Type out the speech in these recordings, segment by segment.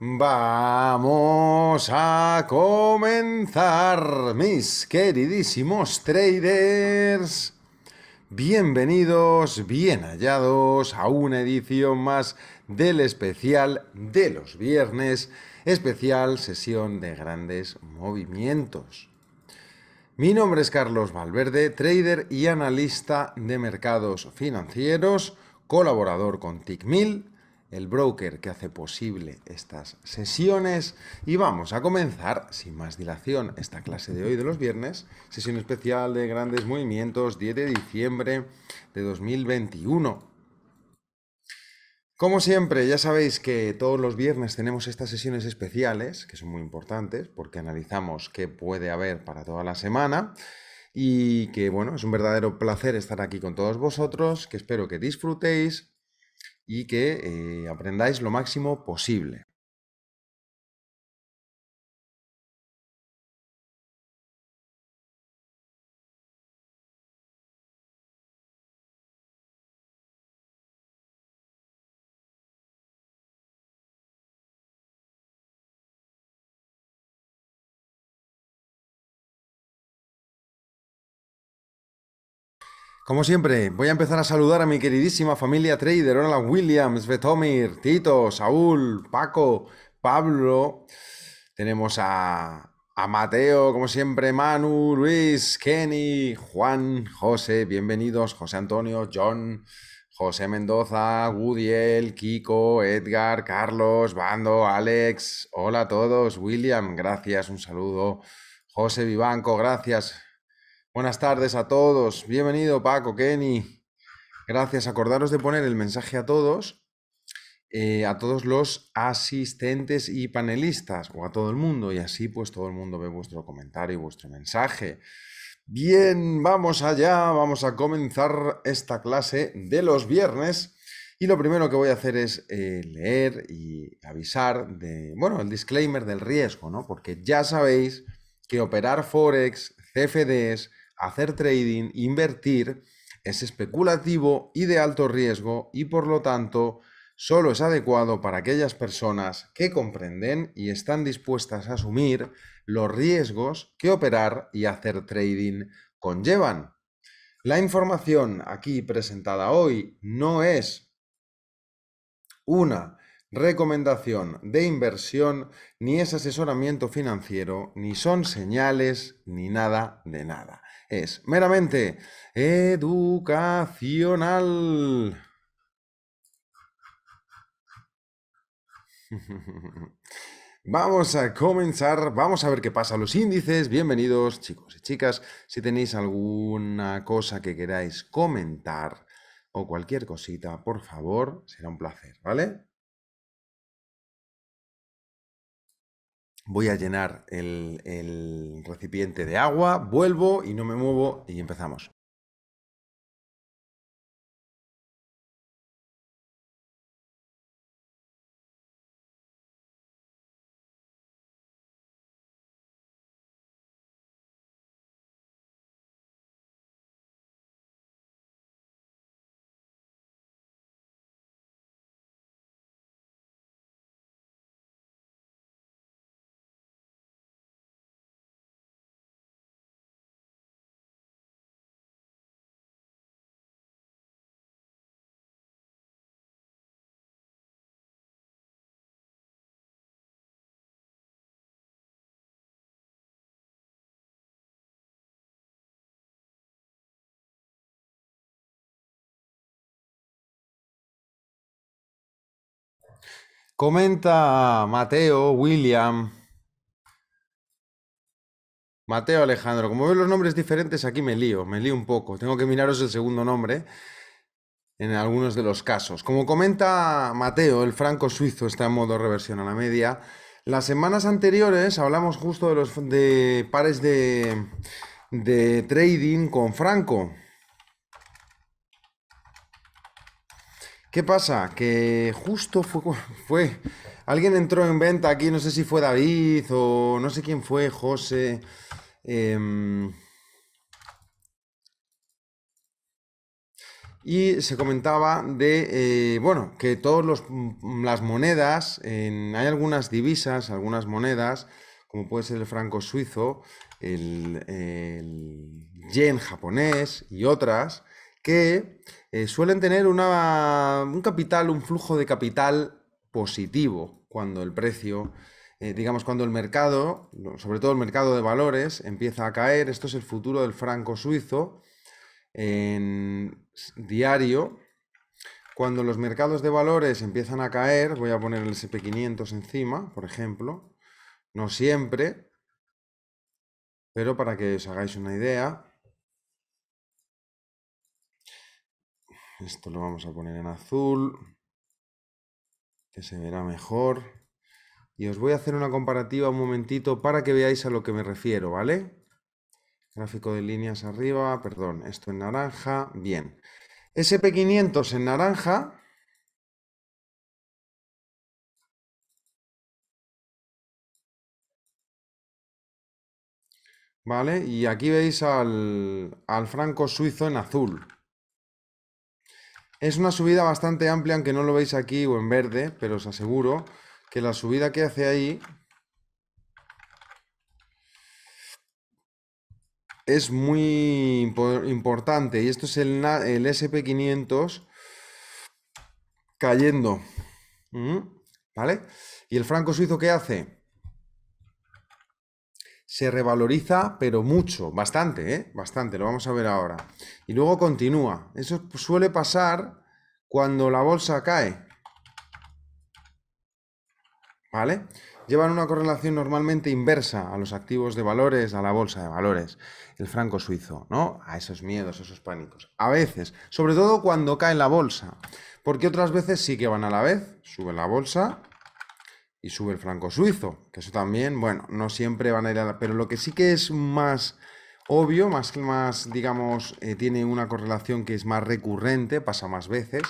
Vamos a comenzar, mis queridísimos traders. Bienvenidos, bien hallados a una edición más del especial de los viernes, especial sesión de grandes movimientos. Mi nombre es Carlos Valverde, trader y analista de mercados financieros, colaborador con TICMIL el broker que hace posible estas sesiones. Y vamos a comenzar, sin más dilación, esta clase de hoy de los viernes, sesión especial de grandes movimientos, 10 de diciembre de 2021. Como siempre, ya sabéis que todos los viernes tenemos estas sesiones especiales, que son muy importantes, porque analizamos qué puede haber para toda la semana y que bueno, es un verdadero placer estar aquí con todos vosotros, que espero que disfrutéis y que eh, aprendáis lo máximo posible. Como siempre, voy a empezar a saludar a mi queridísima familia trader, Hola Williams, Betomir, Tito, Saúl, Paco, Pablo. Tenemos a, Mateo, como siempre, Manu, Luis, Kenny, Juan, José, bienvenidos, José Antonio, John, José Mendoza, Gudiel, Kiko, Edgar, Carlos, Bando, Alex. Hola a todos, William, gracias, un saludo. José Vivanco, gracias. Buenas tardes a todos. Bienvenido Paco, Kenny. Gracias. Acordaros de poner el mensaje a todos, eh, a todos los asistentes y panelistas, o a todo el mundo, y así pues todo el mundo ve vuestro comentario y vuestro mensaje. Bien, vamos allá, vamos a comenzar esta clase de los viernes. Y lo primero que voy a hacer es eh, leer y avisar de, bueno, el disclaimer del riesgo, ¿no? Porque ya sabéis que operar Forex, CFDs, hacer trading, invertir, es especulativo y de alto riesgo y por lo tanto solo es adecuado para aquellas personas que comprenden y están dispuestas a asumir los riesgos que operar y hacer trading conllevan. La información aquí presentada hoy no es una recomendación de inversión, ni es asesoramiento financiero, ni son señales, ni nada de nada es meramente educacional. Vamos a comenzar, vamos a ver qué pasa los índices. Bienvenidos chicos y chicas. Si tenéis alguna cosa que queráis comentar o cualquier cosita, por favor, será un placer, ¿vale? Voy a llenar el, recipiente de agua, vuelvo y no me muevo y empezamos. Comenta Mateo, William. Mateo Alejandro, como veo los nombres diferentes, aquí me lío, me lío un poco. Tengo que miraros el segundo nombre en algunos de los casos. Como comenta Mateo, el franco suizo está en modo reversión a la media. Las semanas anteriores hablamos justo de los de pares de, de trading con franco. ¿Qué pasa? Que justo fue, fue. Alguien entró en venta aquí, no sé si fue David o no sé quién fue, José. Em, y se comentaba de, eh, bueno, que todas mm, las monedas, hay algunas divisas, algunas monedas, como puede ser el franco suizo, el yen japonés y otras, que eh, suelen tener un capital, un flujo de capital positivo cuando el precio, eh, digamos, cuando el mercado, sobre todo el mercado de valores, empieza a caer. Esto es el futuro del franco suizo en diario. Cuando los mercados de valores empiezan a caer, voy a poner el SP500 encima, por ejemplo, no siempre, pero para que os hagáis una idea, Esto lo vamos a poner en azul, que se verá mejor. Y os voy a hacer una comparativa un momentito para que veáis a lo que me refiero, ¿vale? Gráfico de líneas arriba, perdón, esto en naranja, bien. SP500 en naranja, ¿vale? Y aquí veis al, al, franco suizo en azul. Es una subida bastante amplia, aunque no lo veis aquí o en verde, pero os aseguro que la subida que hace ahí es muy importante. Y esto es el, SP500 cayendo. ¿Mm? ¿Vale? ¿Y el franco suizo qué hace? se revaloriza, pero mucho, bastante, ¿eh? Bastante, lo vamos a ver ahora. Y luego continúa. Eso suele pasar cuando la bolsa cae. ¿Vale? Llevan una correlación normalmente inversa a los activos de valores, a la bolsa de valores, el franco suizo, ¿no? A esos miedos, a esos pánicos. A veces, sobre todo cuando cae la bolsa, porque otras veces sí que van a la vez, sube la bolsa y sube el franco suizo, que eso también, bueno, no siempre van a ir a la... Pero lo que sí que es más obvio, más, más digamos, eh, tiene una correlación que es más recurrente, pasa más veces,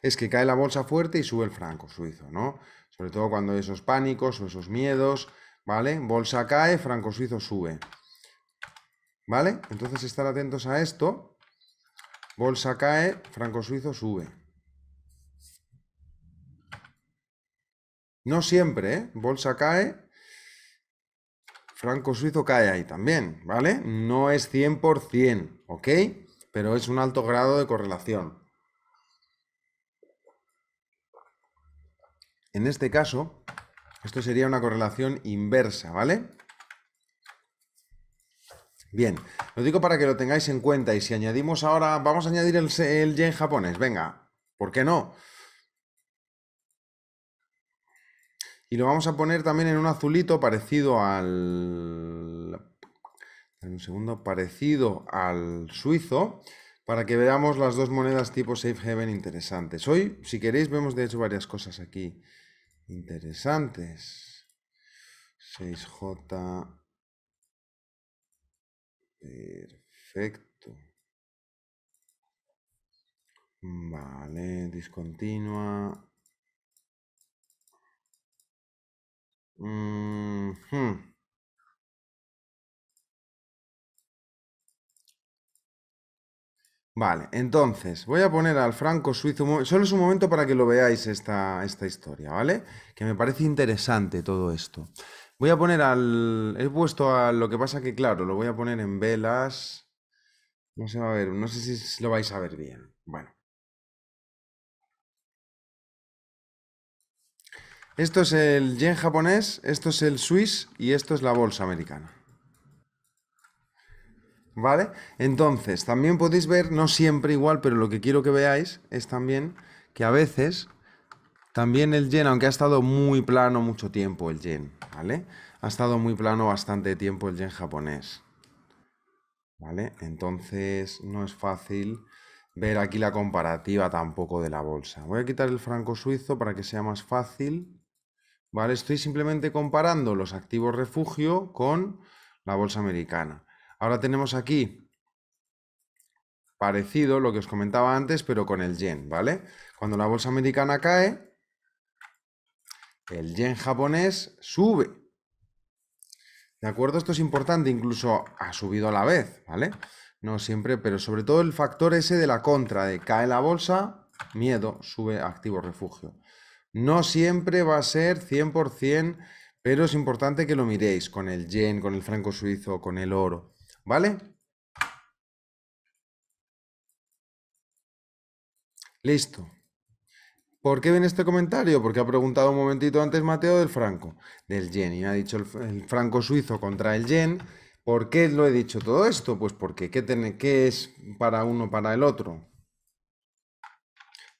es que cae la bolsa fuerte y sube el franco suizo, ¿no? Sobre todo cuando hay esos pánicos o esos miedos, ¿vale? Bolsa cae, franco suizo sube. ¿Vale? Entonces estar atentos a esto. Bolsa cae, franco suizo sube. No siempre, ¿eh? Bolsa cae, franco suizo cae ahí también, ¿vale? No es 100%, ¿ok? Pero es un alto grado de correlación. En este caso, esto sería una correlación inversa, ¿vale? Bien, lo digo para que lo tengáis en cuenta y si añadimos ahora, vamos a añadir el, el yen japonés, venga, ¿por qué no? Y lo vamos a poner también en un azulito parecido al... un segundo, parecido al suizo, para que veamos las dos monedas tipo Safe Haven interesantes. Hoy, si queréis, vemos de hecho varias cosas aquí interesantes. 6J. Perfecto. Vale, discontinua. Mm, hmm. Vale, entonces voy a poner al franco suizo. Solo es un momento para que lo veáis esta, esta historia, ¿vale? Que me parece interesante todo esto. Voy a poner al. He puesto a lo que pasa que, claro, lo voy a poner en velas. No se va a ver, no sé si lo vais a ver bien. Bueno. Esto es el yen japonés, esto es el Swiss y esto es la bolsa americana. ¿Vale? Entonces, también podéis ver, no siempre igual, pero lo que quiero que veáis es también que a veces también el yen, aunque ha estado muy plano mucho tiempo el yen, ¿vale? Ha estado muy plano bastante tiempo el yen japonés. ¿Vale? Entonces no es fácil ver aquí la comparativa tampoco de la bolsa. Voy a quitar el franco suizo para que sea más fácil. ¿vale? Estoy simplemente comparando los activos refugio con la bolsa americana. Ahora tenemos aquí parecido lo que os comentaba antes, pero con el yen, ¿vale? Cuando la bolsa americana cae, el yen japonés sube. ¿De acuerdo? Esto es importante, incluso ha subido a la vez, ¿vale? No siempre, pero sobre todo el factor ese de la contra, de cae la bolsa, miedo, sube activos refugio. No siempre va a ser 100%, pero es importante que lo miréis con el yen, con el franco suizo, con el oro, ¿vale? Listo. ¿Por qué ven este comentario? Porque ha preguntado un momentito antes Mateo del franco, del yen, y ha dicho el, franco suizo contra el yen. ¿Por qué lo he dicho todo esto? Pues porque ¿qué, tiene, qué es para uno para el otro?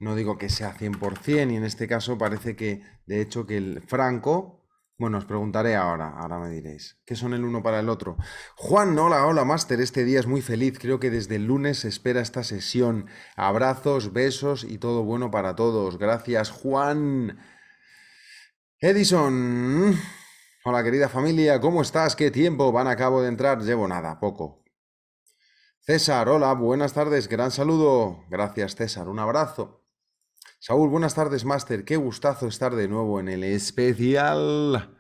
No digo que sea 100% y en este caso parece que, de hecho, que el franco... Bueno, os preguntaré ahora, ahora me diréis, ¿qué son el uno para el otro? Juan, hola, hola, máster, este día es muy feliz, creo que desde el lunes se espera esta sesión. Abrazos, besos y todo bueno para todos. Gracias, Juan. Edison, hola querida familia, ¿cómo estás? ¿Qué tiempo? Van, acabo de entrar, llevo nada, poco, César, hola, buenas tardes, gran saludo. Gracias, César, un abrazo. Saúl, buenas tardes, Master. Qué gustazo estar de nuevo en el especial.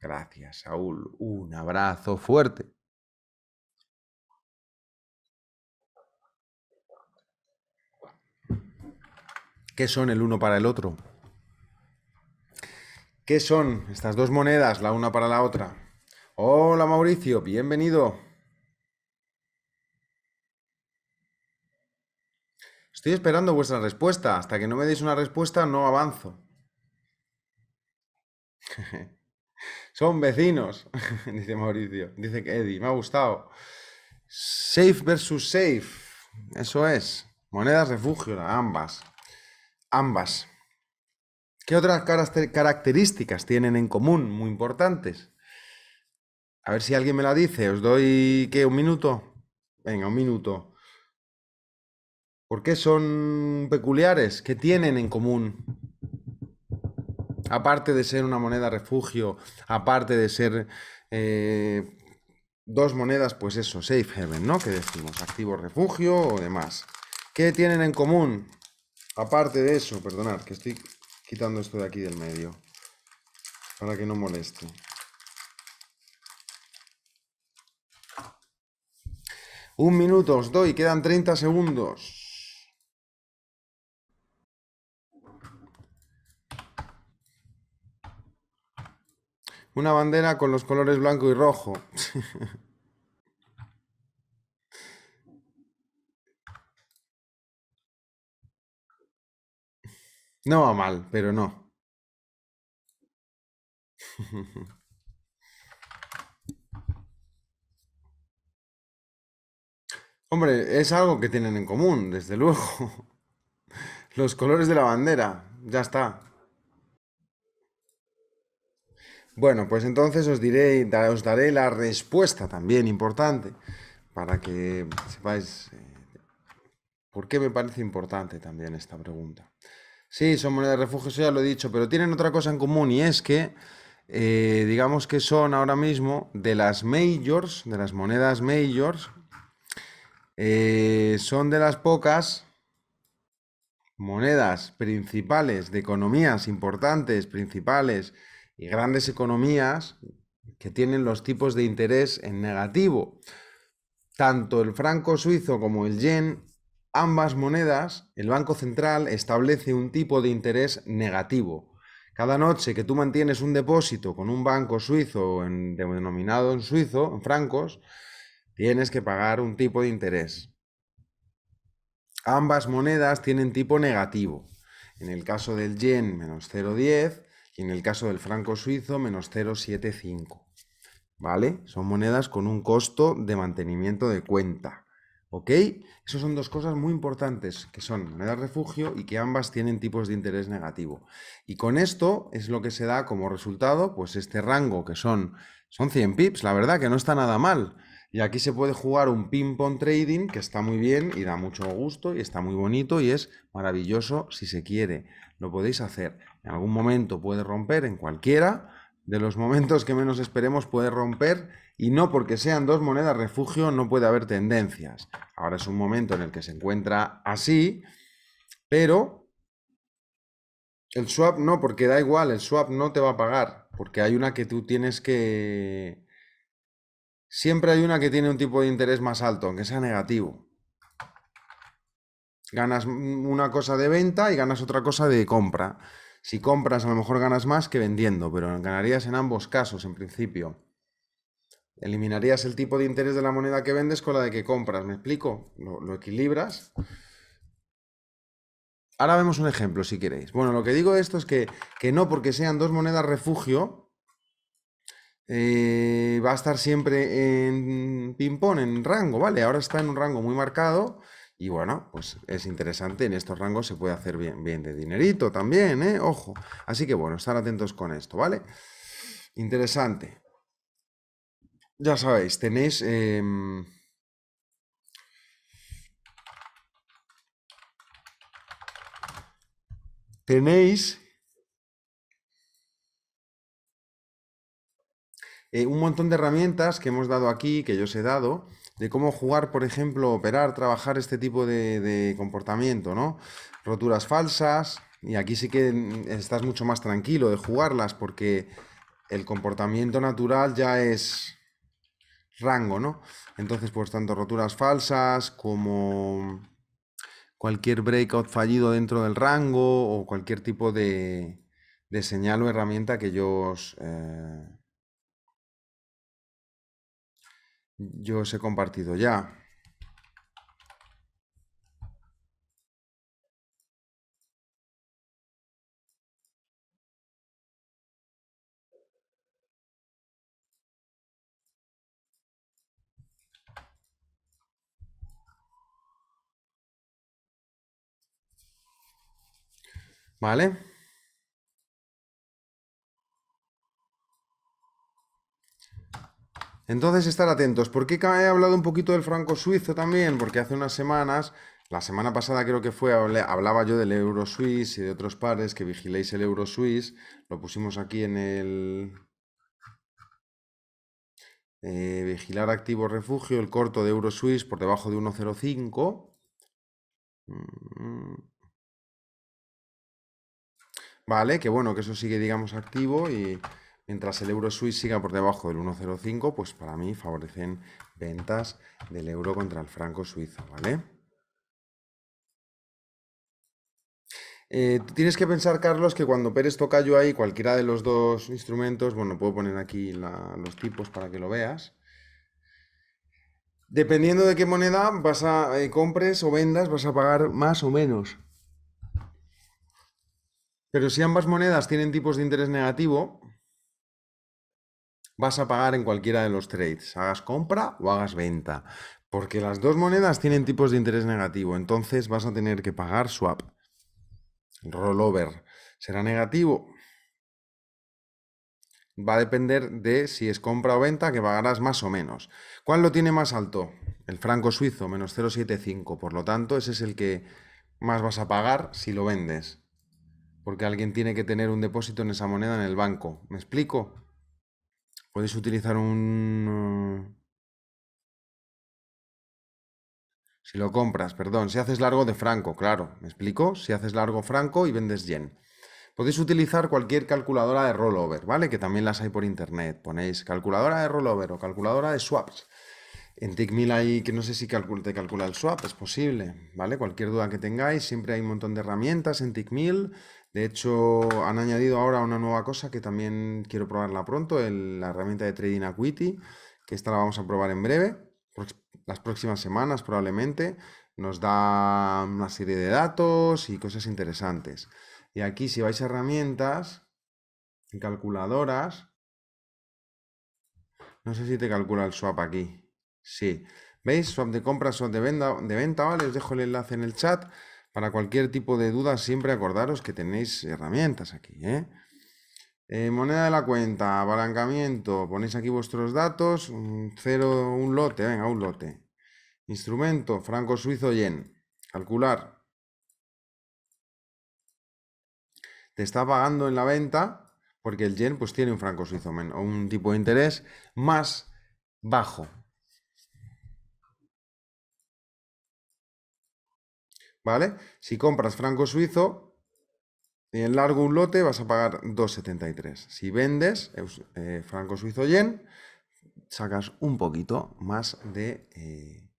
Gracias, Saúl. Un abrazo fuerte. ¿Qué son el uno para el otro? ¿Qué son estas dos monedas, la una para la otra? Hola Mauricio, bienvenido. Estoy esperando vuestra respuesta. Hasta que no me deis una respuesta, no avanzo. Son vecinos, dice Mauricio. Dice que Eddie, me ha gustado. Safe versus safe. Eso es. Monedas refugio, ambas. Ambas. ¿Qué otras características tienen en común muy importantes? A ver si alguien me la dice. Os doy, ¿qué? ¿Un minuto? Venga, un minuto. ¿Por qué son peculiares? ¿Qué tienen en común? Aparte de ser una moneda refugio, aparte de ser eh, dos monedas, pues eso, safe haven, ¿no? Que decimos, activo refugio o demás. ¿Qué tienen en común? Aparte de eso, perdonad, que estoy quitando esto de aquí del medio, para que no moleste. Un minuto os doy, quedan 30 segundos. Una bandera con los colores blanco y rojo. No va mal, pero no. Hombre, es algo que tienen en común, desde luego. Los colores de la bandera, ya está. Bueno, pues entonces os diré, os daré la respuesta también importante para que sepáis eh, por qué me parece importante también esta pregunta. Sí, son monedas de refugio, eso ya lo he dicho, pero tienen otra cosa en común y es que, eh, digamos que son ahora mismo de las majors, de las monedas majors, eh, son de las pocas monedas principales de economías importantes, principales, y grandes economías que tienen los tipos de interés en negativo. Tanto el franco suizo como el yen, ambas monedas, el Banco Central establece un tipo de interés negativo. Cada noche que tú mantienes un depósito con un banco suizo en, denominado en suizo, en francos, tienes que pagar un tipo de interés. Ambas monedas tienen tipo negativo. En el caso del yen, menos 0,10, y en el caso del franco suizo, menos 0,75. ¿Vale? Son monedas con un costo de mantenimiento de cuenta. ¿Ok? Esas son dos cosas muy importantes, que son monedas refugio y que ambas tienen tipos de interés negativo. Y con esto es lo que se da como resultado, pues este rango, que son, son 100 pips, la verdad que no está nada mal. Y aquí se puede jugar un ping-pong trading que está muy bien y da mucho gusto y está muy bonito y es maravilloso si se quiere. Lo podéis hacer en algún momento puede romper, en cualquiera de los momentos que menos esperemos puede romper y no porque sean dos monedas refugio no puede haber tendencias. Ahora es un momento en el que se encuentra así, pero el swap no, porque da igual, el swap no te va a pagar, porque hay una que tú tienes que... Siempre hay una que tiene un tipo de interés más alto, aunque sea negativo. Ganas una cosa de venta y ganas otra cosa de compra. Si compras, a lo mejor ganas más que vendiendo, pero ganarías en ambos casos, en principio. Eliminarías el tipo de interés de la moneda que vendes con la de que compras, ¿me explico? Lo, equilibras. Ahora vemos un ejemplo, si queréis. Bueno, lo que digo de esto es que, no porque sean dos monedas refugio, eh, va a estar siempre en ping-pong, en rango, ¿vale? Ahora está en un rango muy marcado y bueno, pues es interesante, en estos rangos se puede hacer bien, bien de dinerito también, ¿eh? Ojo. Así que bueno, estar atentos con esto, ¿vale? Interesante. Ya sabéis, tenéis... Em, tenéis eh, un montón de herramientas que hemos dado aquí, que yo os he dado, de cómo jugar, por ejemplo, operar, trabajar este tipo de, comportamiento, ¿no? Roturas falsas, y aquí sí que estás mucho más tranquilo de jugarlas porque el comportamiento natural ya es rango, ¿no? Entonces, pues tanto roturas falsas como cualquier breakout fallido dentro del rango o cualquier tipo de, señal o herramienta que yo os, eh, Yo os he compartido ya. ¿Vale? Entonces, estar atentos. ¿Por qué he hablado un poquito del franco suizo también? Porque hace unas semanas, la semana pasada creo que fue, hablaba yo del euro suiz y de otros pares, que vigiléis el euro suiz. Lo pusimos aquí en el... Eh, vigilar activo refugio, el corto de euro suiz por debajo de 1.05. Mm. Vale, que bueno, que eso sigue, digamos, activo y Mientras el euro suizo siga por debajo del 1,05, pues para mí favorecen ventas del euro contra el franco suizo, ¿vale? Eh, tienes que pensar, Carlos, que cuando Pérez toca yo ahí, cualquiera de los dos instrumentos, bueno, puedo poner aquí los tipos para que lo veas. Dependiendo de qué moneda vas a eh, compres o vendas, vas a pagar más o menos. Pero si ambas monedas tienen tipos de interés negativo, vas a pagar en cualquiera de los trades, hagas compra o hagas venta, porque las dos monedas tienen tipos de interés negativo, entonces vas a tener que pagar swap. Rollover será negativo. Va a depender de si es compra o venta, que pagarás más o menos. ¿Cuál lo tiene más alto? El franco suizo, menos 0,75. Por lo tanto, ese es el que más vas a pagar si lo vendes. Porque alguien tiene que tener un depósito en esa moneda en el banco. ¿Me explico? Podéis utilizar un... Si lo compras, perdón. Si haces largo de franco, claro. ¿Me explico? Si haces largo franco y vendes yen. Podéis utilizar cualquier calculadora de rollover, ¿vale? Que también las hay por internet. Ponéis calculadora de rollover o calculadora de swaps. En Tickmill hay que no sé si te calcula el swap, es posible, ¿vale? Cualquier duda que tengáis, siempre hay un montón de herramientas en Tickmill. De hecho, han añadido ahora una nueva cosa que también quiero probarla pronto, la herramienta de Trading Acuity, que esta la vamos a probar en breve, las próximas semanas probablemente. Nos da una serie de datos y cosas interesantes. Y aquí si vais a herramientas calculadoras, no sé si te calcula el swap aquí. Sí. ¿Veis? Swap de compra, swap de venta, de venta, ¿vale? Os dejo el enlace en el chat. Para cualquier tipo de duda, siempre acordaros que tenéis herramientas aquí. ¿eh? eh moneda de la cuenta, abalancamiento, ponéis aquí vuestros datos, cero, un lote, venga, un lote. Instrumento, franco suizo yen. Calcular. Te está pagando en la venta porque el yen pues tiene un franco suizo o un tipo de interés más bajo. ¿vale? Si compras franco suizo, en largo un lote vas a pagar 2,73. Si vendes eh, franco suizo yen, sacas un poquito más de, eh,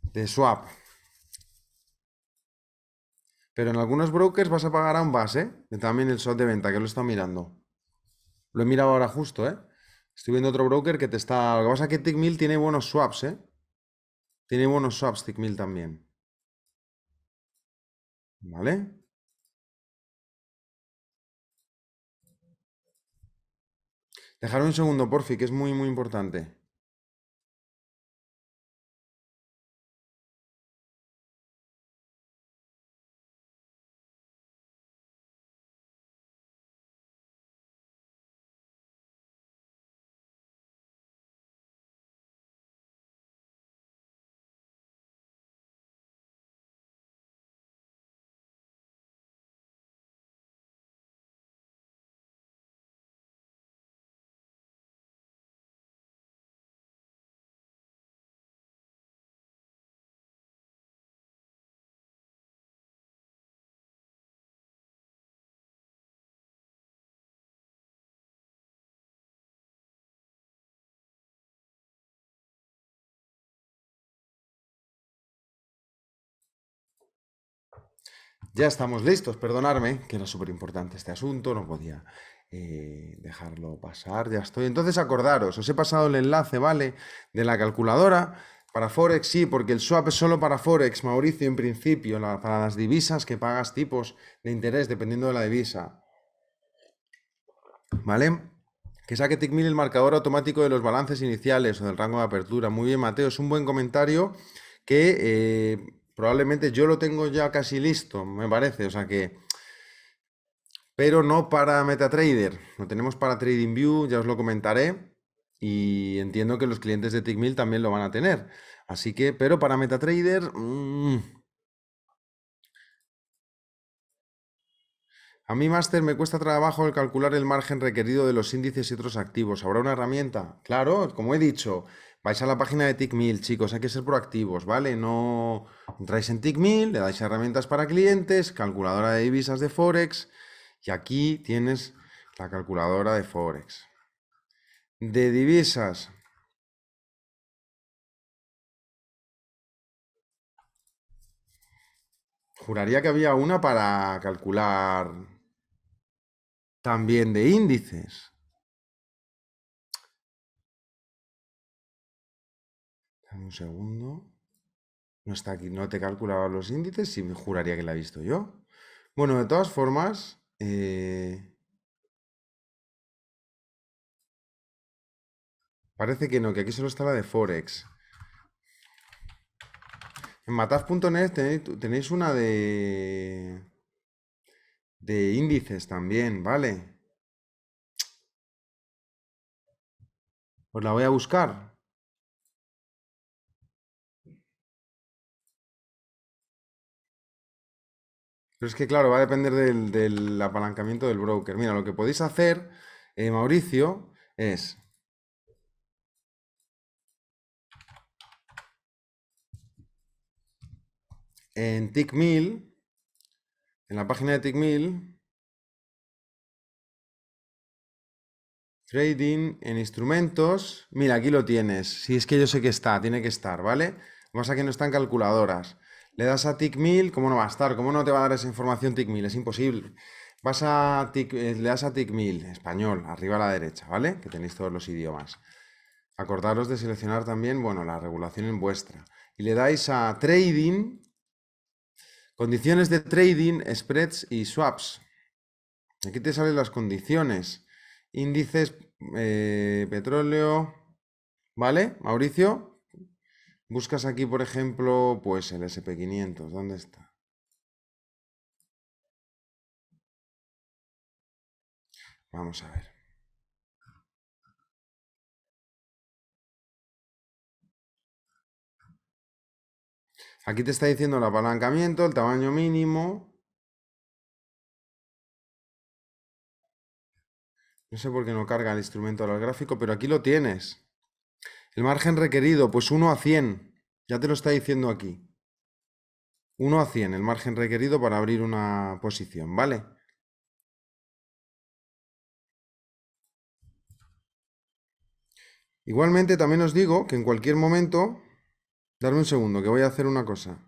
de swap. Pero en algunos brokers vas a pagar a un base, también el swap de venta, que lo está mirando. Lo he mirado ahora justo, ¿eh? Estoy viendo otro broker que te está... Lo que pasa es que TickMill tiene buenos swaps, ¿eh? Tiene buenos Substick Mill también. ¿Vale? Dejar un segundo, porfi, que es muy, muy importante. Ya estamos listos, perdonadme, que era súper importante este asunto, no podía eh, dejarlo pasar, ya estoy. Entonces acordaros, os he pasado el enlace, ¿vale? De la calculadora. Para Forex sí, porque el swap es solo para Forex, Mauricio, en principio, para las divisas que pagas tipos de interés dependiendo de la divisa. ¿Vale? Que saque TICMIL el marcador automático de los balances iniciales o del rango de apertura. Muy bien, Mateo, es un buen comentario que... Eh, probablemente yo lo tengo ya casi listo, me parece, o sea que... Pero no para MetaTrader, lo tenemos para TradingView, ya os lo comentaré, y entiendo que los clientes de TickMill también lo van a tener. Así que, pero para MetaTrader... Mm. A mí, Master, me cuesta trabajo el calcular el margen requerido de los índices y otros activos. ¿Habrá una herramienta? Claro, como he dicho, Vais a la página de TickMill, chicos, hay que ser proactivos, ¿vale? No entráis en TickMill, le dais herramientas para clientes, calculadora de divisas de Forex, y aquí tienes la calculadora de Forex. De divisas. Juraría que había una para calcular también de índices. un segundo. No está aquí, no te calculaba los índices y me juraría que la he visto yo. Bueno, de todas formas, eh, parece que no, que aquí solo está la de Forex. En mataf.net tenéis, una de, de índices también, ¿vale? Os pues la voy a buscar. Pero es que, claro, va a depender del, apalancamiento del broker. Mira, lo que podéis hacer, eh, Mauricio, es... En TickMill, en la página de TickMill, Trading en instrumentos. Mira, aquí lo tienes. Si es que yo sé que está, tiene que estar, ¿vale? Vamos a que no están calculadoras. Le das a TickMill, ¿cómo no va a estar? ¿Cómo no te va a dar esa información TickMill? Es imposible. Vas a eh, le das a TIC1000, español, arriba a la derecha, ¿vale? Que tenéis todos los idiomas. Acordaros de seleccionar también, bueno, la regulación en vuestra. Y le dais a Trading, condiciones de trading, spreads y swaps. Aquí te salen las condiciones. Índices, eh, petróleo, ¿vale? Mauricio, Buscas aquí, por ejemplo, pues el SP500, ¿dónde está? Vamos a ver. Aquí te está diciendo el apalancamiento, el tamaño mínimo. No sé por qué no carga el instrumento al gráfico, pero aquí lo tienes. El margen requerido, pues 1 a 100. Ya te lo está diciendo aquí. 1 a 100, el margen requerido para abrir una posición, ¿vale? Igualmente también os digo que en cualquier momento, darme un segundo, que voy a hacer una cosa.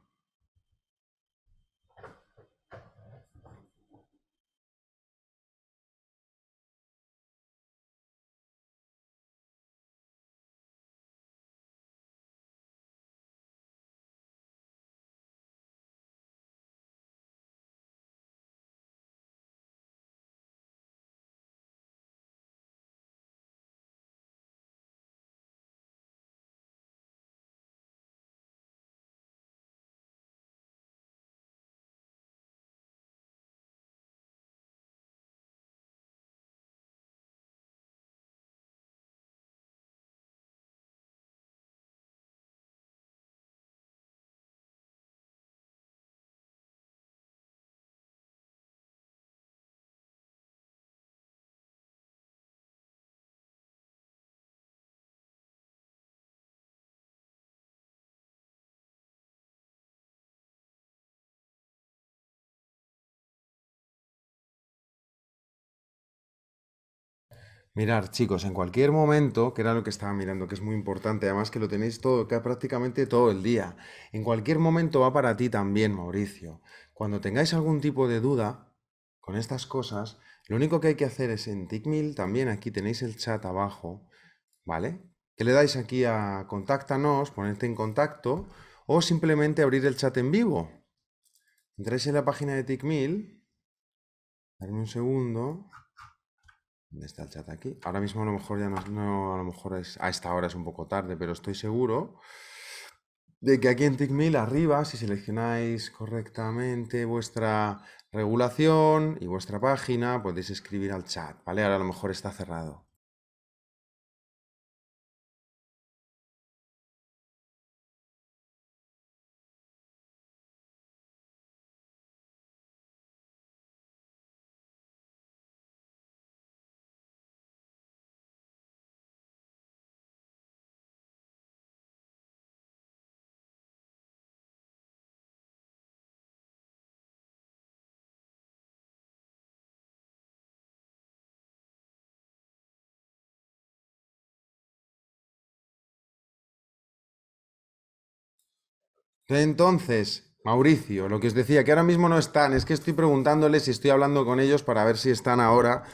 Mirar, chicos, en cualquier momento, que era lo que estaba mirando, que es muy importante, además que lo tenéis todo, que prácticamente todo el día. En cualquier momento va para ti también, Mauricio. Cuando tengáis algún tipo de duda con estas cosas, lo único que hay que hacer es en TickMill, también aquí tenéis el chat abajo, ¿vale? Que le dais aquí a contáctanos, ponerte en contacto, o simplemente abrir el chat en vivo. Entráis en la página de TickMill, darme un segundo, ¿Dónde está el chat aquí? Ahora mismo a lo mejor ya no, a lo mejor es, a esta hora es un poco tarde, pero estoy seguro de que aquí en Tickmill, arriba, si seleccionáis correctamente vuestra regulación y vuestra página, podéis escribir al chat, ¿vale? Ahora a lo mejor está cerrado. Entonces, Mauricio, lo que os decía, que ahora mismo no están, es que estoy preguntándoles y estoy hablando con ellos para ver si están ahora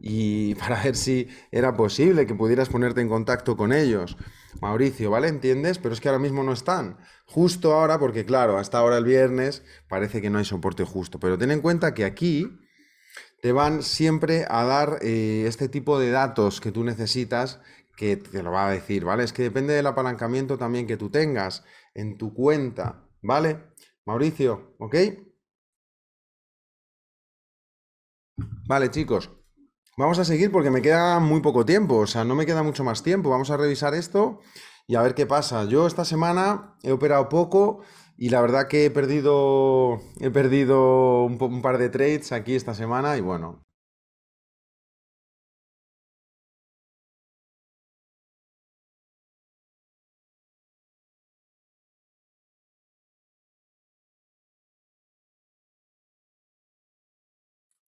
y para ver si era posible que pudieras ponerte en contacto con ellos. Mauricio, ¿vale? ¿Entiendes? Pero es que ahora mismo no están. Justo ahora, porque claro, hasta ahora el viernes parece que no hay soporte justo, pero ten en cuenta que aquí te van siempre a dar eh, este tipo de datos que tú necesitas que te lo va a decir, ¿vale? Es que depende del apalancamiento también que tú tengas en tu cuenta, ¿vale? Mauricio, ¿ok? Vale, chicos, vamos a seguir porque me queda muy poco tiempo, o sea, no me queda mucho más tiempo. Vamos a revisar esto y a ver qué pasa. Yo esta semana he operado poco y la verdad que he perdido, he perdido un par de trades aquí esta semana y bueno,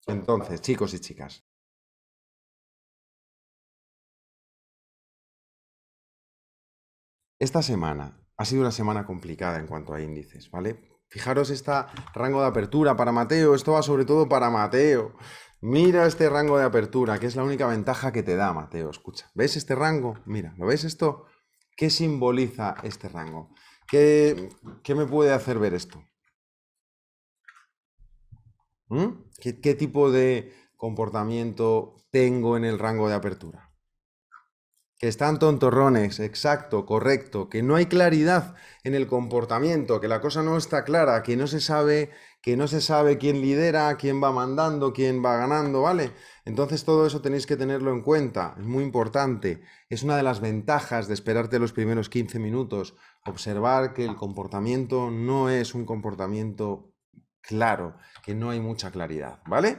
Entonces, chicos y chicas, esta semana ha sido una semana complicada en cuanto a índices, ¿vale? Fijaros este rango de apertura para Mateo, esto va sobre todo para Mateo. Mira este rango de apertura, que es la única ventaja que te da Mateo, escucha. ¿Ves este rango? Mira, ¿lo veis esto? ¿Qué simboliza este rango? ¿Qué, qué me puede hacer ver esto? ¿Mm? ¿Qué, tipo de comportamiento tengo en el rango de apertura? Que están tontorrones, exacto, correcto, que no hay claridad en el comportamiento, que la cosa no está clara, que no se sabe, que no se sabe quién lidera, quién va mandando, quién va ganando, ¿vale? Entonces todo eso tenéis que tenerlo en cuenta, es muy importante. Es una de las ventajas de esperarte los primeros 15 minutos, observar que el comportamiento no es un comportamiento claro, que no hay mucha claridad, ¿vale?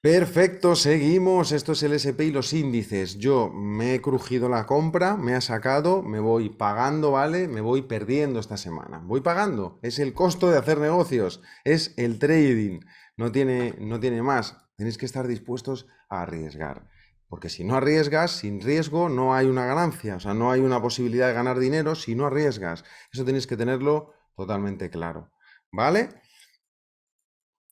Perfecto, seguimos. Esto es el SP y los índices. Yo me he crujido la compra, me ha sacado, me voy pagando, ¿vale? Me voy perdiendo esta semana. Voy pagando. Es el costo de hacer negocios, es el trading. No tiene, no tiene más. Tenéis que estar dispuestos a arriesgar. Porque si no arriesgas, sin riesgo no hay una ganancia. O sea, no hay una posibilidad de ganar dinero si no arriesgas. Eso tenéis que tenerlo totalmente claro. ¿vale?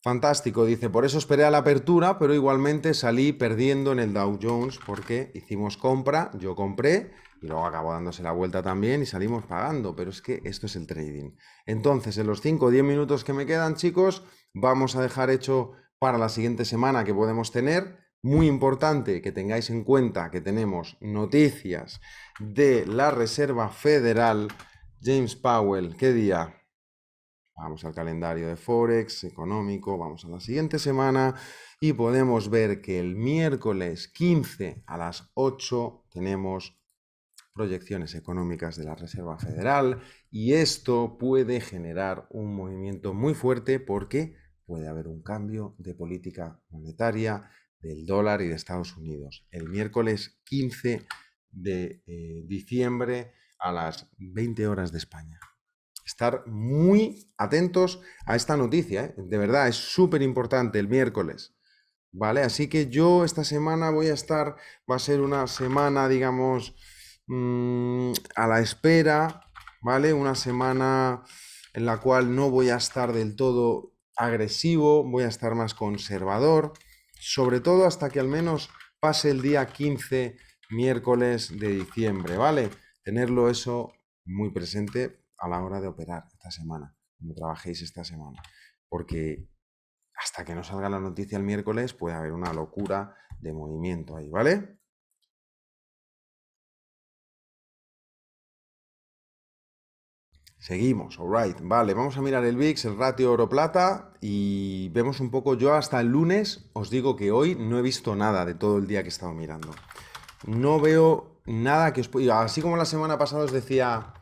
Fantástico, dice, por eso esperé a la apertura, pero igualmente salí perdiendo en el Dow Jones porque hicimos compra, yo compré y luego acabó dándose la vuelta también y salimos pagando, pero es que esto es el trading. Entonces, en los 5 o 10 minutos que me quedan, chicos, vamos a dejar hecho para la siguiente semana que podemos tener. Muy importante que tengáis en cuenta que tenemos noticias de la Reserva Federal, James Powell, ¿qué día? Vamos al calendario de Forex, económico, vamos a la siguiente semana y podemos ver que el miércoles 15 a las 8 tenemos proyecciones económicas de la Reserva Federal y esto puede generar un movimiento muy fuerte porque puede haber un cambio de política monetaria del dólar y de Estados Unidos. El miércoles 15 de eh, diciembre a las 20 horas de España estar muy atentos a esta noticia. ¿eh? De verdad, es súper importante el miércoles. ¿Vale? Así que yo esta semana voy a estar, va a ser una semana, digamos, mm, a la espera, ¿vale? Una semana en la cual no voy a estar del todo agresivo, voy a estar más conservador, sobre todo hasta que al menos pase el día 15, miércoles de diciembre, ¿vale? Tenerlo eso muy presente a la hora de operar esta semana, cuando trabajéis esta semana, porque hasta que no salga la noticia el miércoles puede haber una locura de movimiento ahí, ¿vale? Seguimos, alright. Vale, vamos a mirar el VIX, el ratio oro-plata y vemos un poco. Yo hasta el lunes os digo que hoy no he visto nada de todo el día que he estado mirando. No veo nada que os... Así como la semana pasada os decía,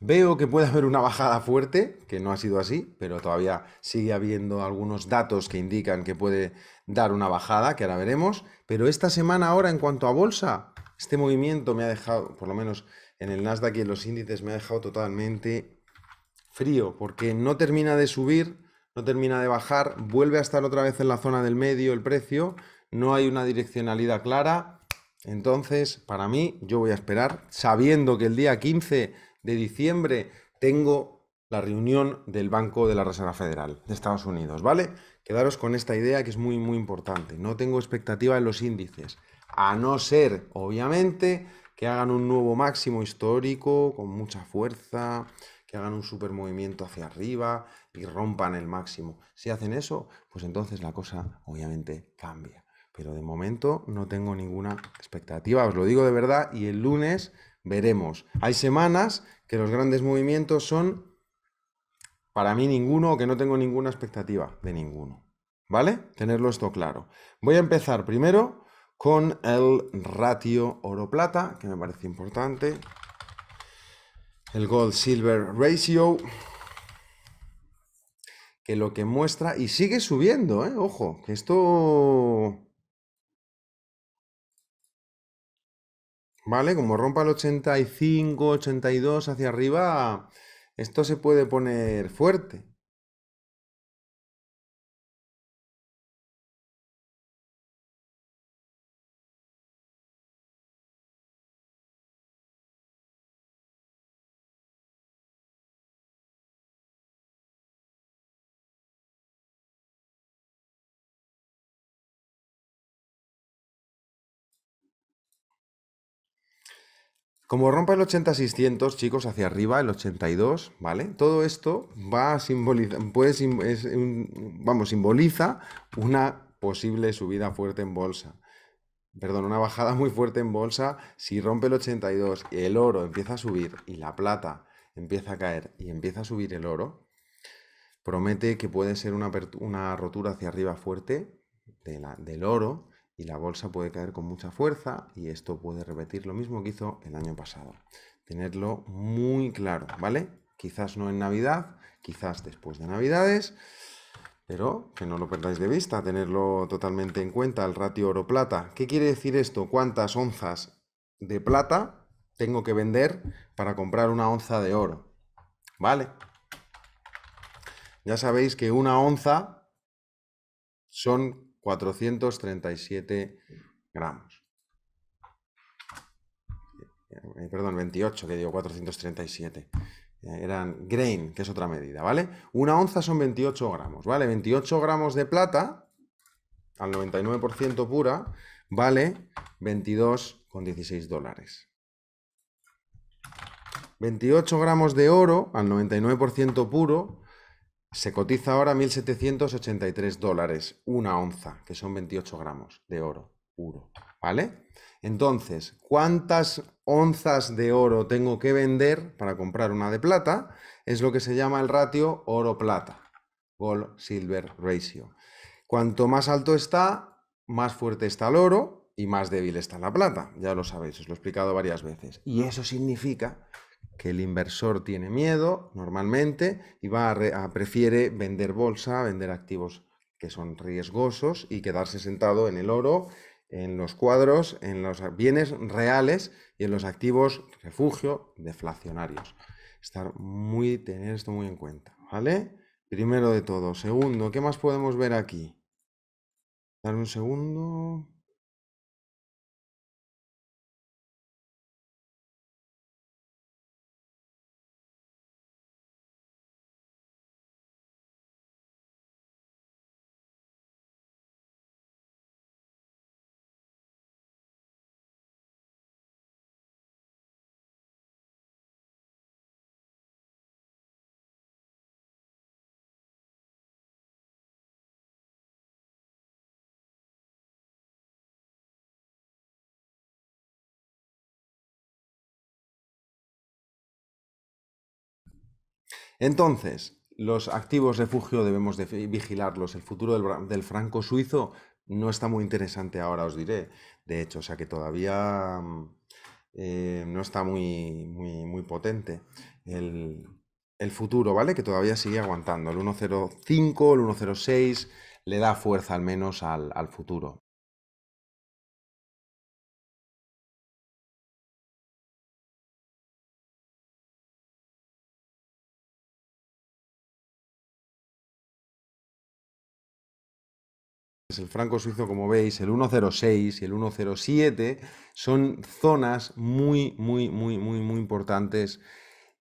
Veo que puede haber una bajada fuerte, que no ha sido así, pero todavía sigue habiendo algunos datos que indican que puede dar una bajada, que ahora veremos. Pero esta semana ahora, en cuanto a bolsa, este movimiento me ha dejado, por lo menos en el Nasdaq y en los índices, me ha dejado totalmente frío, porque no termina de subir, no termina de bajar, vuelve a estar otra vez en la zona del medio el precio, no hay una direccionalidad clara. Entonces, para mí, yo voy a esperar, sabiendo que el día 15 de diciembre tengo la reunión del Banco de la Reserva Federal de Estados Unidos, ¿vale? Quedaros con esta idea que es muy, muy importante. No tengo expectativa en los índices, a no ser, obviamente, que hagan un nuevo máximo histórico con mucha fuerza, que hagan un super movimiento hacia arriba y rompan el máximo. Si hacen eso, pues entonces la cosa obviamente cambia. Pero de momento no tengo ninguna expectativa, os lo digo de verdad, y el lunes veremos. Hay semanas que los grandes movimientos son para mí ninguno o que no tengo ninguna expectativa de ninguno. ¿Vale? Tenerlo esto claro. Voy a empezar primero con el ratio oro-plata, que me parece importante. El gold-silver ratio, que lo que muestra, y sigue subiendo, ¿eh? ojo, que esto ¿vale? Como rompa el 85, 82 hacia arriba, esto se puede poner fuerte. Como rompa el 80-600, chicos, hacia arriba, el 82, ¿vale? Todo esto va a simbolizar, vamos, simboliza una posible subida fuerte en bolsa. Perdón, una bajada muy fuerte en bolsa. Si rompe el 82, el oro empieza a subir y la plata empieza a caer y empieza a subir el oro, promete que puede ser una, una rotura hacia arriba fuerte de la, del oro y la bolsa puede caer con mucha fuerza y esto puede repetir lo mismo que hizo el año pasado. Tenerlo muy claro, ¿vale? Quizás no en Navidad, quizás después de Navidades, pero que no lo perdáis de vista, tenerlo totalmente en cuenta, el ratio oro-plata. ¿Qué quiere decir esto? ¿Cuántas onzas de plata tengo que vender para comprar una onza de oro? ¿Vale? Ya sabéis que una onza son 437 gramos. Eh, eh, perdón, 28, que digo 437. Eh, eran grain, que es otra medida, ¿vale? Una onza son 28 gramos, ¿vale? 28 gramos de plata, al 99% pura, vale 22,16 dólares. 28 gramos de oro, al 99% puro, se cotiza ahora 1.783 dólares, una onza, que son 28 gramos de oro puro, ¿vale? Entonces, ¿cuántas onzas de oro tengo que vender para comprar una de plata? Es lo que se llama el ratio oro-plata, gold-silver ratio. Cuanto más alto está, más fuerte está el oro y más débil está la plata, ya lo sabéis, os lo he explicado varias veces. Y eso significa que el inversor tiene miedo normalmente y va prefiere vender bolsa, vender activos que son riesgosos y quedarse sentado en el oro, en los cuadros, en los bienes reales y en los activos refugio deflacionarios. Estar muy tener esto muy en cuenta, ¿vale? Primero de todo, segundo, ¿qué más podemos ver aquí? Dar un segundo. Entonces, los activos refugio debemos de vigilarlos. El futuro del, franco suizo no está muy interesante ahora, os diré. De hecho, o sea que todavía mm, eh, no está muy, muy, potente el, futuro, ¿vale? Que todavía sigue aguantando. El 1.05, el 1.06 le da fuerza al menos al futuro. Pues el franco suizo, como veis, el 106 y el 107 son zonas muy, muy, muy, muy, muy importantes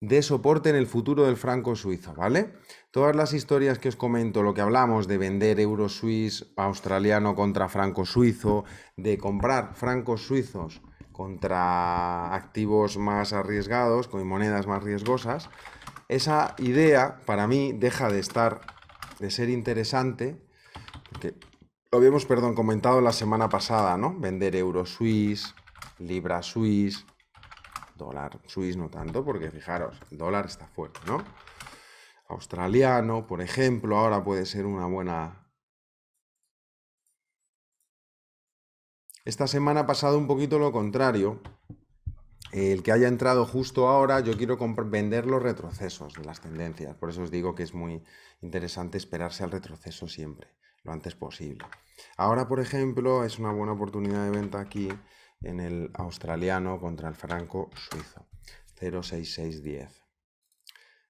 de soporte en el futuro del franco suizo, ¿vale? Todas las historias que os comento, lo que hablamos de vender euro suizo australiano contra franco suizo, de comprar francos suizos contra activos más arriesgados, con monedas más riesgosas, esa idea para mí deja de estar, de ser interesante, habíamos, perdón, comentado la semana pasada, ¿no? Vender euro suiz, libra suiz, dólar suiz no tanto, porque fijaros, dólar está fuerte, ¿no? Australiano, por ejemplo, ahora puede ser una buena... Esta semana ha pasado un poquito lo contrario. El que haya entrado justo ahora, yo quiero vender los retrocesos de las tendencias. Por eso os digo que es muy interesante esperarse al retroceso siempre lo antes posible. Ahora, por ejemplo, es una buena oportunidad de venta aquí en el australiano contra el franco suizo. 06610.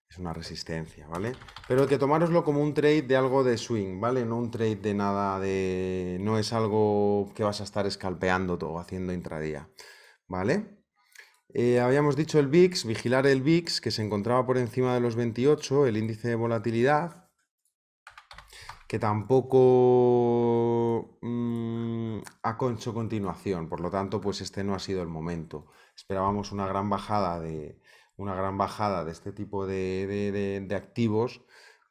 Es una resistencia, ¿vale? Pero que tomároslo como un trade de algo de swing, ¿vale? No un trade de nada de... No es algo que vas a estar escalpeando todo, haciendo intradía, ¿vale? Eh, habíamos dicho el VIX, vigilar el VIX, que se encontraba por encima de los 28, el índice de volatilidad, que tampoco ha mm, hecho continuación, por lo tanto, pues este no ha sido el momento. Esperábamos una gran bajada de una gran bajada de este tipo de, activos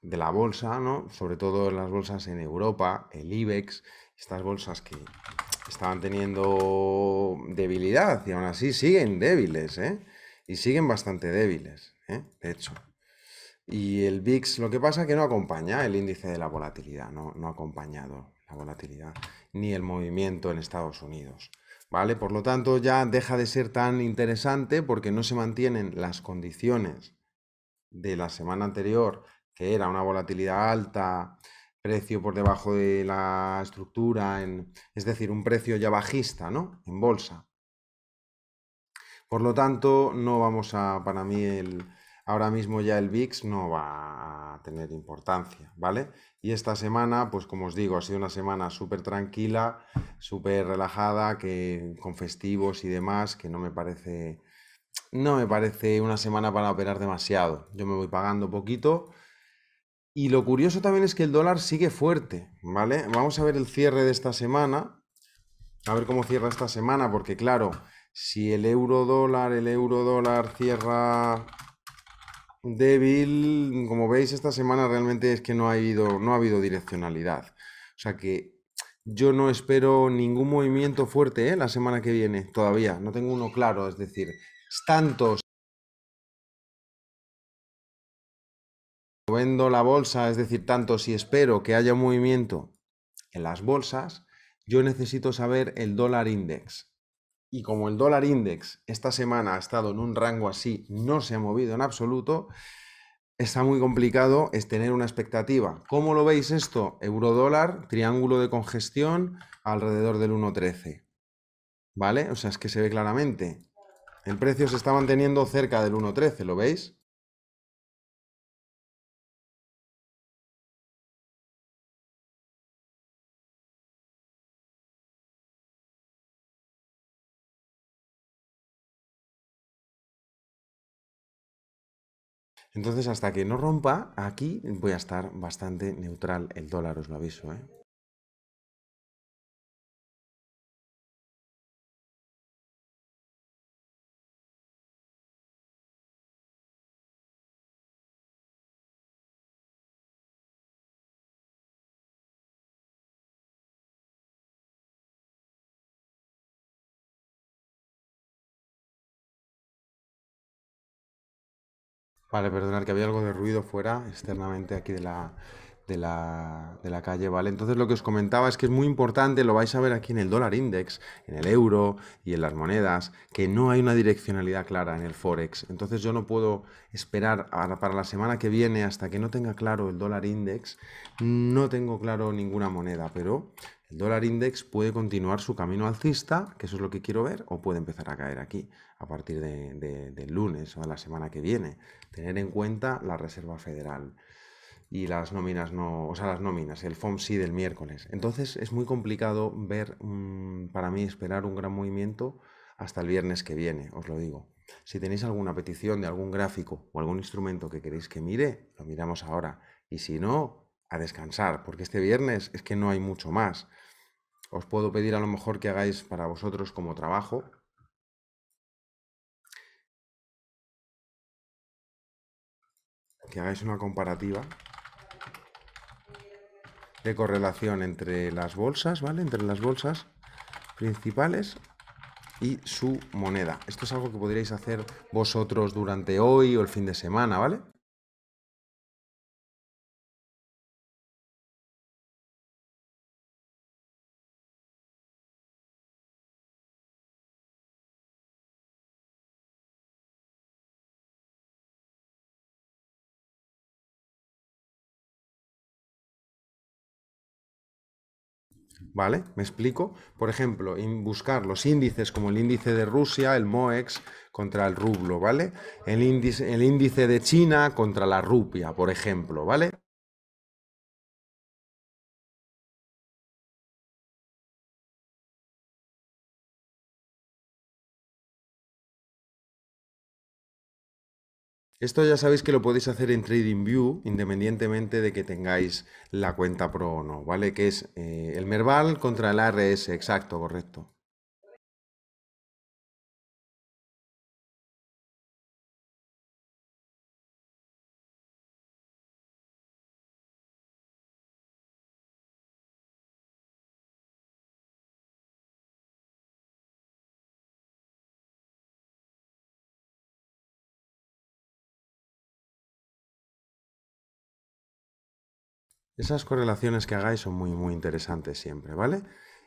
de la bolsa, Sobre todo en las bolsas en Europa, el IBEX, estas bolsas que estaban teniendo debilidad y aún así siguen débiles, ¿eh? Y siguen bastante débiles, ¿eh? De hecho. Y el VIX, lo que pasa es que no acompaña el índice de la volatilidad, no, no ha acompañado la volatilidad ni el movimiento en Estados Unidos. ¿Vale? Por lo tanto, ya deja de ser tan interesante porque no se mantienen las condiciones de la semana anterior, que era una volatilidad alta, precio por debajo de la estructura, en, es decir, un precio ya bajista, ¿no? En bolsa. Por lo tanto, no vamos a, para mí, el, ahora mismo ya el VIX no va a tener importancia, ¿vale? Y esta semana, pues como os digo, ha sido una semana súper tranquila, súper relajada, que con festivos y demás, que no me parece... No me parece una semana para operar demasiado. Yo me voy pagando poquito. Y lo curioso también es que el dólar sigue fuerte, ¿vale? Vamos a ver el cierre de esta semana. A ver cómo cierra esta semana, porque claro, si el euro dólar, el euro dólar cierra débil, como veis, esta semana realmente es que no ha, habido no ha habido direccionalidad. O sea que yo no espero ningún movimiento fuerte ¿eh? la semana que viene todavía. No tengo uno claro, es decir, tantos. Vendo la bolsa, es decir, tanto si espero que haya movimiento en las bolsas, yo necesito saber el dólar index y como el dólar index esta semana ha estado en un rango así, no se ha movido en absoluto, está muy complicado es tener una expectativa. ¿Cómo lo veis esto? Euro dólar, triángulo de congestión alrededor del 1.13. ¿Vale? O sea, es que se ve claramente. El precio se está manteniendo cerca del 1.13, ¿lo veis? Entonces, hasta que no rompa, aquí voy a estar bastante neutral el dólar, os lo aviso. ¿eh? Vale, perdonar que había algo de ruido fuera, externamente aquí de la, de la, calle, ¿vale? Entonces lo que os comentaba es que es muy importante, lo vais a ver aquí en el dólar index, en el euro y en las monedas, que no hay una direccionalidad clara en el forex. Entonces yo no puedo esperar para la semana que viene hasta que no tenga claro el dólar index, no tengo claro ninguna moneda, pero el dólar index puede continuar su camino alcista, que eso es lo que quiero ver, o puede empezar a caer aquí a partir del de, lunes o de la semana que viene. Tener en cuenta la Reserva Federal y las nóminas no, o sea, las nóminas, el FOMSI del miércoles. Entonces es muy complicado ver, mm, para mí, esperar un gran movimiento hasta el viernes que viene, os lo digo. Si tenéis alguna petición de algún gráfico o algún instrumento que queréis que mire, lo miramos ahora. Y si no, a descansar, porque este viernes es que no hay mucho más. Os puedo pedir a lo mejor que hagáis para vosotros como trabajo, hagáis una comparativa de correlación entre las bolsas, ¿vale? Entre las bolsas principales y su moneda. Esto es algo que podríais hacer vosotros durante hoy o el fin de semana, ¿vale? ¿Vale? ¿Me explico? Por ejemplo, buscar los índices como el índice de Rusia, el MOEX contra el rublo, ¿vale? El índice, el índice de China contra la rupia, por ejemplo, ¿vale? Esto ya sabéis que lo podéis hacer en TradingView independientemente de que tengáis la cuenta pro o no, ¿vale? Que es eh, el Merval contra el ARS, exacto, correcto. Esas correlaciones que hagáis son muy, muy interesantes siempre, ¿vale?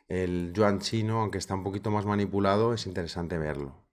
El yuan chino, aunque está un poquito más manipulado, es interesante verlo.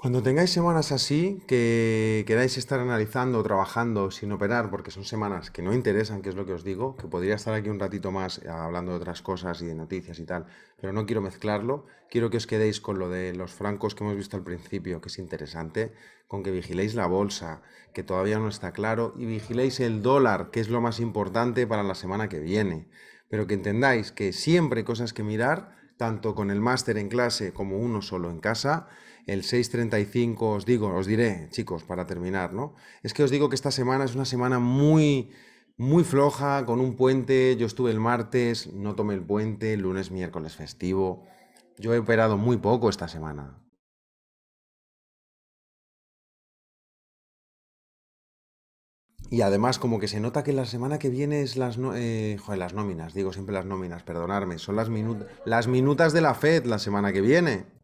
Cuando mm. tengáis semanas así, que queráis estar analizando trabajando sin operar, porque son semanas que no interesan, que es lo que os digo, que podría estar aquí un ratito más eh, hablando de otras cosas y de noticias y tal, pero no quiero mezclarlo, quiero que os quedéis con lo de los francos que hemos visto al principio, que es interesante, con que vigiléis la bolsa, que todavía no está claro, y vigiléis el dólar, que es lo más importante para la semana que viene, pero que entendáis que siempre hay cosas que mirar, tanto con el máster en clase como uno solo en casa, el 6.35 os digo, os diré, chicos, para terminar, ¿no? Es que os digo que esta semana es una semana muy, muy floja, con un puente. Yo estuve el martes, no tomé el puente, lunes, miércoles festivo. Yo he operado muy poco esta semana. Y además, como que se nota que la semana que viene es las, eh, las nóminas, digo siempre las nóminas, perdonadme. son las, las minutas de la FED la semana que viene.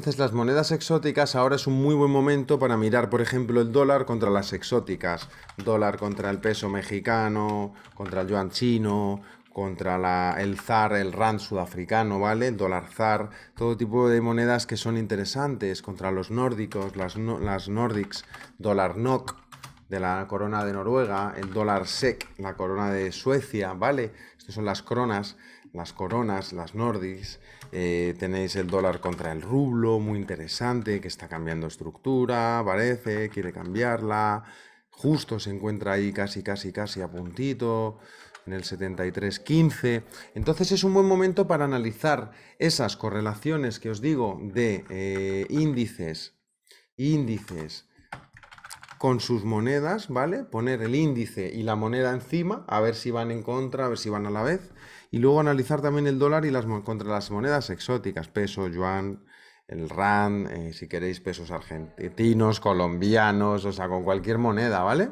Entonces las monedas exóticas ahora es un muy buen momento para mirar, por ejemplo, el dólar contra las exóticas. Dólar contra el peso mexicano, contra el yuan chino, contra el zar, el rand sudafricano, ¿vale? El dólar zar, todo tipo de monedas que son interesantes, contra los nórdicos, las, nórdics. dólar NOK de la corona de Noruega, el dólar SEC, la corona de Suecia, ¿vale? Estas son las coronas, las coronas, las nordics. Eh, tenéis el dólar contra el rublo, muy interesante, que está cambiando estructura, parece, quiere cambiarla. Justo se encuentra ahí casi, casi, casi a puntito, en el 73.15. Entonces es un buen momento para analizar esas correlaciones que os digo de eh, índices, índices con sus monedas, ¿vale? Poner el índice y la moneda encima, a ver si van en contra, a ver si van a la vez y luego analizar también el dólar y las, contra las monedas exóticas, peso, yuan, el rand, eh, si queréis pesos argentinos, colombianos, o sea, con cualquier moneda, ¿vale?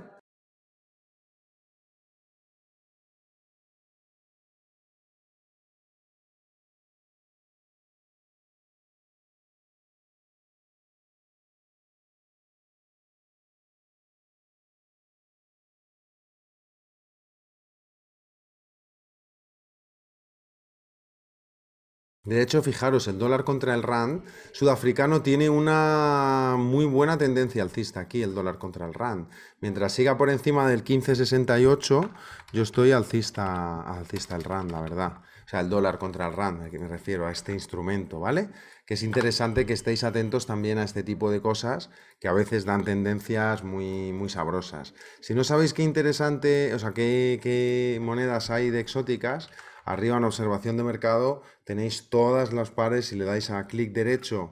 De hecho, fijaros, el dólar contra el RAND sudafricano tiene una muy buena tendencia alcista aquí, el dólar contra el RAND. Mientras siga por encima del 1568, yo estoy alcista, alcista el RAND, la verdad. O sea, el dólar contra el RAND, a que me refiero, a este instrumento, ¿vale? Que es interesante que estéis atentos también a este tipo de cosas que a veces dan tendencias muy, muy sabrosas. Si no sabéis qué interesante, o sea, qué monedas hay de exóticas, Arriba en observación de mercado tenéis todas las pares. Si le dais a clic derecho,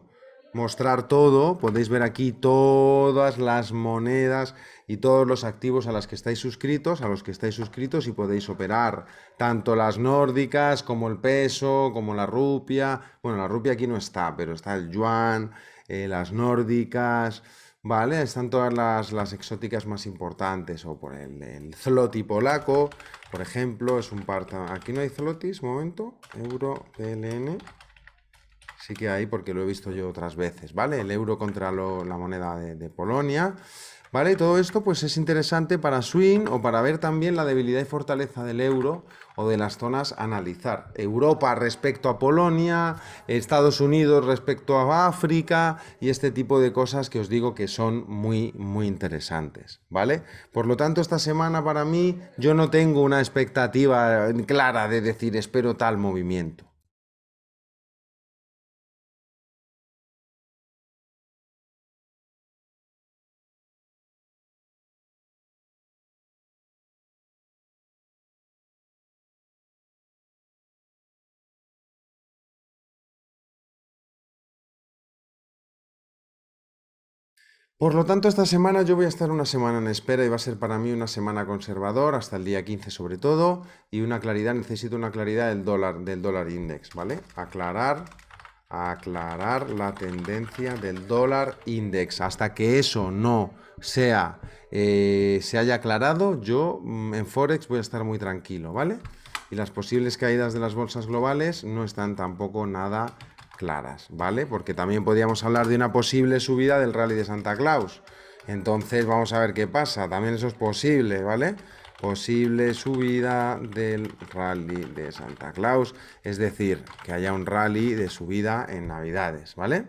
mostrar todo, podéis ver aquí todas las monedas y todos los activos a las que estáis suscritos, a los que estáis suscritos y podéis operar tanto las nórdicas como el peso, como la rupia. Bueno, la rupia aquí no está, pero está el yuan, eh, las nórdicas, ¿vale? Están todas las, exóticas más importantes, o por el, el, zloty polaco, por ejemplo, es un par... Aquí no hay zlotys, momento, euro PLN, sí que hay porque lo he visto yo otras veces, ¿vale? El euro contra la moneda de Polonia, ¿Vale? Todo esto pues es interesante para swing o para ver también la debilidad y fortaleza del euro o de las zonas analizar. Europa respecto a Polonia, Estados Unidos respecto a África y este tipo de cosas que os digo que son muy muy interesantes, ¿vale? Por lo tanto, esta semana para mí yo no tengo una expectativa clara de decir espero tal movimiento. Por lo tanto, esta semana yo voy a estar una semana en espera y va a ser para mí una semana conservador, hasta el día 15 sobre todo, y una claridad, necesito una claridad del dólar, del dólar index, ¿vale? Aclarar, aclarar la tendencia del dólar index. Hasta que eso no sea, eh, se haya aclarado, yo mm, en Forex voy a estar muy tranquilo, ¿vale? Y las posibles caídas de las bolsas globales no están tampoco nada claras, ¿vale? Porque también podríamos hablar de una posible subida del rally de Santa Claus. Entonces vamos a ver qué pasa, también eso es posible, ¿vale? Posible subida del rally de Santa Claus, es decir, que haya un rally de subida en Navidades, ¿vale?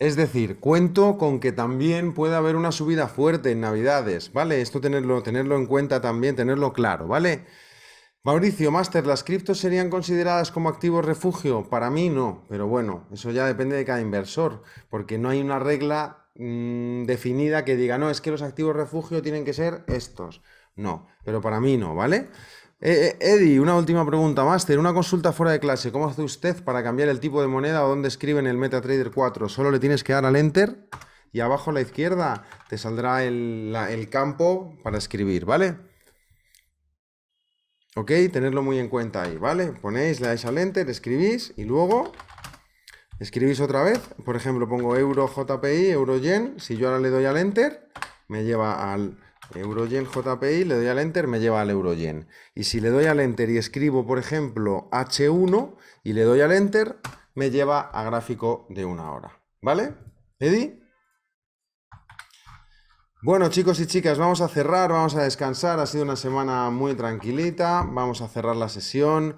Es decir, cuento con que también puede haber una subida fuerte en Navidades, ¿vale? Esto tenerlo, tenerlo en cuenta también, tenerlo claro, ¿vale? Mauricio, Master, ¿las criptos serían consideradas como activos refugio? Para mí no, pero bueno, eso ya depende de cada inversor, porque no hay una regla mm, definida que diga, no, es que los activos refugio tienen que ser estos. No, pero para mí no, ¿vale? Eh, eh, Eddie, una última pregunta, Master. Una consulta fuera de clase. ¿Cómo hace usted para cambiar el tipo de moneda o dónde escribe en el MetaTrader 4? Solo le tienes que dar al Enter y abajo a la izquierda te saldrá el, campo para escribir, ¿vale? Ok, tenerlo muy en cuenta ahí, ¿vale? Ponéis, le dais al Enter, escribís y luego escribís otra vez. Por ejemplo, pongo euro JPI, euro yen. Si yo ahora le doy al Enter, me lleva al, Eurogen, JPI, le doy al Enter, me lleva al Eurogen. Y si le doy al Enter y escribo, por ejemplo, H1 y le doy al Enter, me lleva a gráfico de una hora. ¿Vale? ¿Eddy? Bueno, chicos y chicas, vamos a cerrar, vamos a descansar. Ha sido una semana muy tranquilita. Vamos a cerrar la sesión.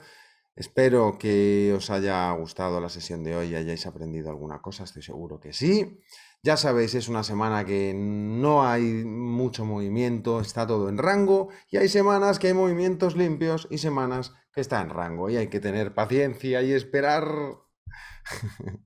Espero que os haya gustado la sesión de hoy y hayáis aprendido alguna cosa. Estoy seguro que sí. Ya sabéis, es una semana que no hay mucho movimiento, está todo en rango y hay semanas que hay movimientos limpios y semanas que está en rango y hay que tener paciencia y esperar.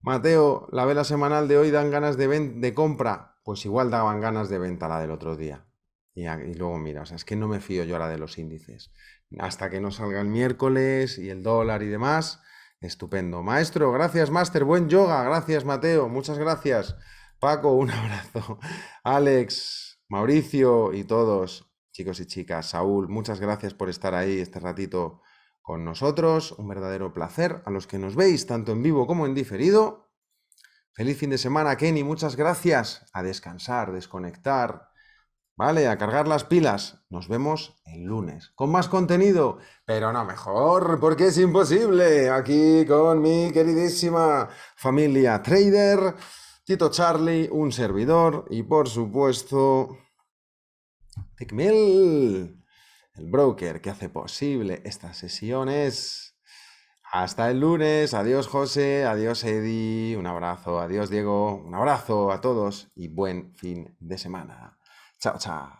Mateo, la vela semanal de hoy dan ganas de, de compra. Pues igual daban ganas de venta la del otro día. Y, luego mira, es que no me fío yo ahora de los índices. Hasta que no salga el miércoles y el dólar y demás, Estupendo. Maestro, gracias, máster. Buen yoga. Gracias, Mateo. Muchas gracias. Paco, un abrazo. Alex, Mauricio y todos, chicos y chicas. Saúl, muchas gracias por estar ahí este ratito con nosotros. Un verdadero placer a los que nos veis, tanto en vivo como en diferido. Feliz fin de semana, Kenny. Muchas gracias. A descansar, desconectar Vale, a cargar las pilas. Nos vemos el lunes con más contenido, pero no mejor, porque es imposible. Aquí con mi queridísima familia trader, Tito Charlie, un servidor y por supuesto, Tickmill, el broker que hace posible estas sesiones. Hasta el lunes. Adiós, José. Adiós, Eddie. Un abrazo. Adiós, Diego. Un abrazo a todos y buen fin de semana. 早茶。